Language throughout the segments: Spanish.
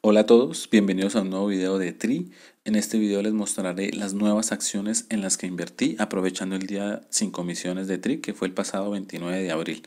Hola a todos, bienvenidos a un nuevo video de TRI. En este video les mostraré las nuevas acciones en las que invertí aprovechando el día sin comisiones de TRI que fue el pasado 29 de abril.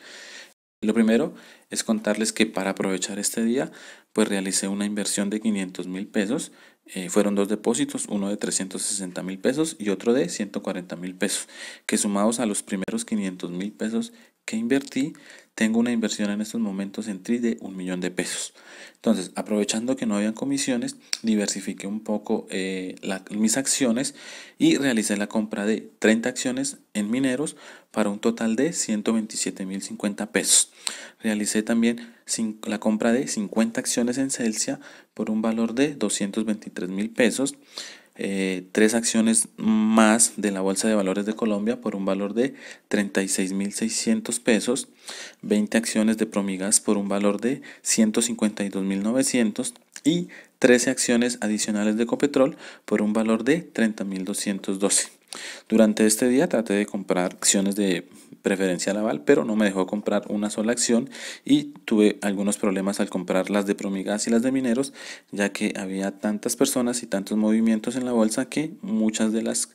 Lo primero es contarles que para aprovechar este día pues realicé una inversión de 500 mil pesos. Eh, fueron dos depósitos, uno de 360 mil pesos y otro de 140 mil pesos, que sumados a los primeros 500 mil pesos que invertí tengo una inversión en estos momentos en TRI de un millón de pesos. Entonces, aprovechando que no habían comisiones, diversifiqué un poco eh, mis acciones y realicé la compra de 30 acciones en mineros para un total de 127.050 pesos. Realicé también la compra de 50 acciones en Celsia por un valor de 223.000 pesos. Eh, tres acciones más de la Bolsa de Valores de Colombia por un valor de 36.600 pesos, 20 acciones de Promigas por un valor de 152.900 y 13 acciones adicionales de Copetrol por un valor de 30.212. Durante este día traté de comprar acciones de Preferencia Laval pero no me dejó comprar una sola acción y tuve algunos problemas al comprar las de Promigas y las de Mineros, ya que había tantas personas y tantos movimientos en la bolsa que muchas de las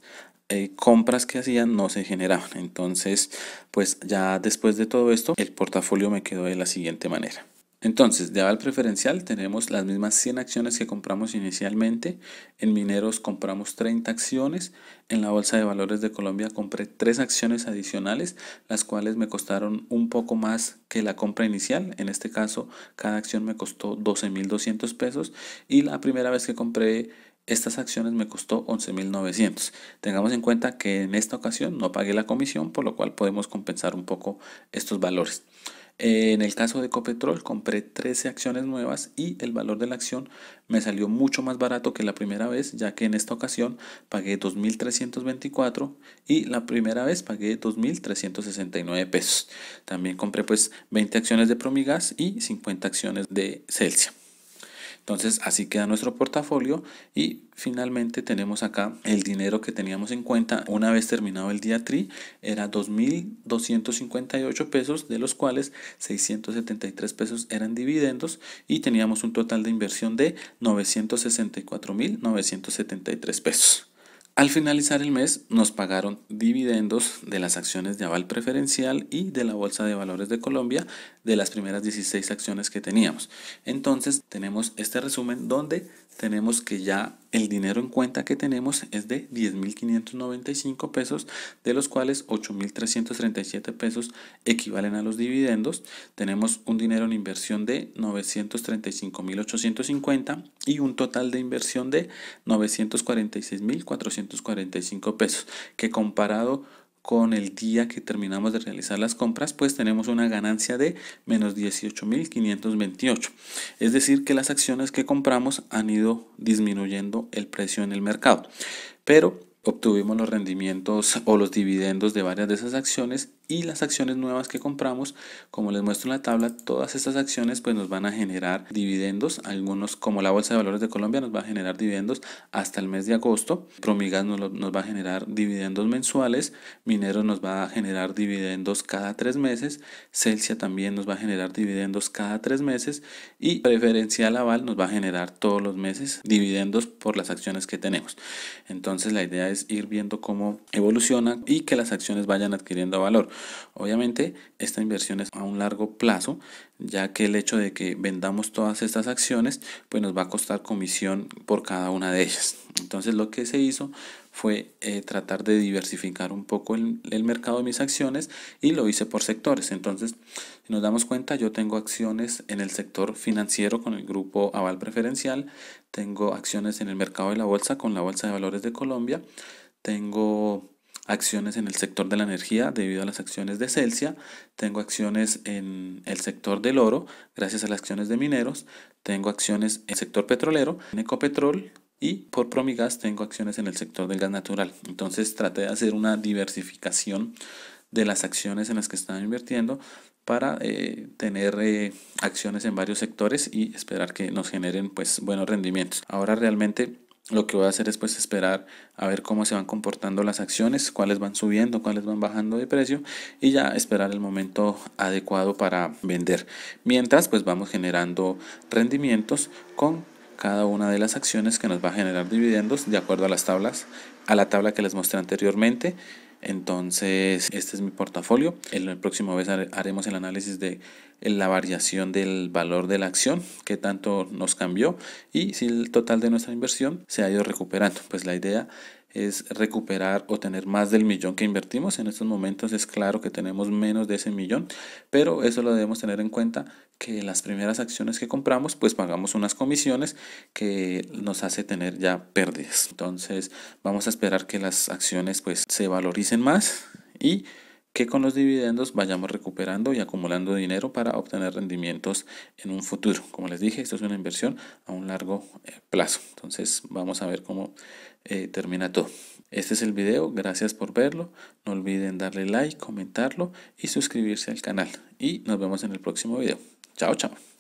eh, compras que hacían no se generaban. Entonces, pues ya después de todo esto, el portafolio me quedó de la siguiente manera. Entonces, de aval preferencial tenemos las mismas 100 acciones que compramos inicialmente. En Mineros compramos 30 acciones. En la Bolsa de Valores de Colombia compré 3 acciones adicionales, las cuales me costaron un poco más que la compra inicial. En este caso, cada acción me costó 12.200 pesos. Y la primera vez que compré estas acciones me costó 11.900. Tengamos en cuenta que en esta ocasión no pagué la comisión, por lo cual podemos compensar un poco estos valores. En el caso de Copetrol compré 13 acciones nuevas y el valor de la acción me salió mucho más barato que la primera vez, ya que en esta ocasión pagué 2.324 y la primera vez pagué 2.369 pesos. También compré pues 20 acciones de Promigas y 50 acciones de Celsius. Entonces así queda nuestro portafolio y finalmente tenemos acá el dinero que teníamos en cuenta una vez terminado el día TRI era 2.258 pesos de los cuales 673 pesos eran dividendos y teníamos un total de inversión de 964.973 pesos. Al finalizar el mes nos pagaron dividendos de las acciones de aval preferencial y de la Bolsa de Valores de Colombia de las primeras 16 acciones que teníamos. Entonces tenemos este resumen donde tenemos que ya el dinero en cuenta que tenemos es de 10.595 pesos, de los cuales 8.337 pesos equivalen a los dividendos. Tenemos un dinero en inversión de 935.850 y un total de inversión de 946.445 pesos, que comparado con el día que terminamos de realizar las compras, pues tenemos una ganancia de menos 18.528. Es decir, que las acciones que compramos han ido disminuyendo el precio en el mercado. Pero obtuvimos los rendimientos o los dividendos de varias de esas acciones y las acciones nuevas que compramos, como les muestro en la tabla, todas estas acciones pues nos van a generar dividendos, algunos como la Bolsa de Valores de Colombia nos va a generar dividendos hasta el mes de agosto, Promigas nos, nos va a generar dividendos mensuales, mineros nos va a generar dividendos cada tres meses, Celsia también nos va a generar dividendos cada tres meses y Preferencial Aval nos va a generar todos los meses dividendos por las acciones que tenemos. Entonces la idea es ir viendo cómo evoluciona y que las acciones vayan adquiriendo valor. Obviamente, esta inversión es a un largo plazo, ya que el hecho de que vendamos todas estas acciones, pues nos va a costar comisión por cada una de ellas. Entonces lo que se hizo fue eh, tratar de diversificar un poco el, el, mercado de mis acciones y lo hice por sectores. Entonces, si nos damos cuenta, yo tengo acciones en el sector financiero con el grupo Aval Preferencial, tengo acciones en el mercado de la bolsa con la Bolsa de Valores de Colombia, tengo acciones en el sector de la energía debido a las acciones de Celsius tengo acciones en el sector del oro gracias a las acciones de mineros, tengo acciones en el sector petrolero, en Ecopetrol y por Promigas tengo acciones en el sector del gas natural. Entonces traté de hacer una diversificación de las acciones en las que estaba invirtiendo para eh, tener eh, acciones en varios sectores y esperar que nos generen pues buenos rendimientos. Ahora realmente lo que voy a hacer es pues esperar a ver cómo se van comportando las acciones, cuáles van subiendo, cuáles van bajando de precio y ya esperar el momento adecuado para vender. Mientras pues vamos generando rendimientos con cada una de las acciones que nos va a generar dividendos de acuerdo a las tablas, a la tabla que les mostré anteriormente. Entonces, este es mi portafolio. El, el próximo vez haremos el análisis de la variación del valor de la acción, qué tanto nos cambió y si el total de nuestra inversión se ha ido recuperando. Pues la idea es recuperar o tener más del millón que invertimos. En estos momentos es claro que tenemos menos de ese millón, pero eso lo debemos tener en cuenta que las primeras acciones que compramos pues pagamos unas comisiones que nos hace tener ya pérdidas. Entonces vamos a esperar que las acciones pues se valoricen más y que con los dividendos vayamos recuperando y acumulando dinero para obtener rendimientos en un futuro. Como les dije, esto es una inversión a un largo eh, plazo. Entonces vamos a ver cómo eh, termina todo. Este es el video, gracias por verlo. No olviden darle like, comentarlo y suscribirse al canal. Y nos vemos en el próximo video. Chao, chao.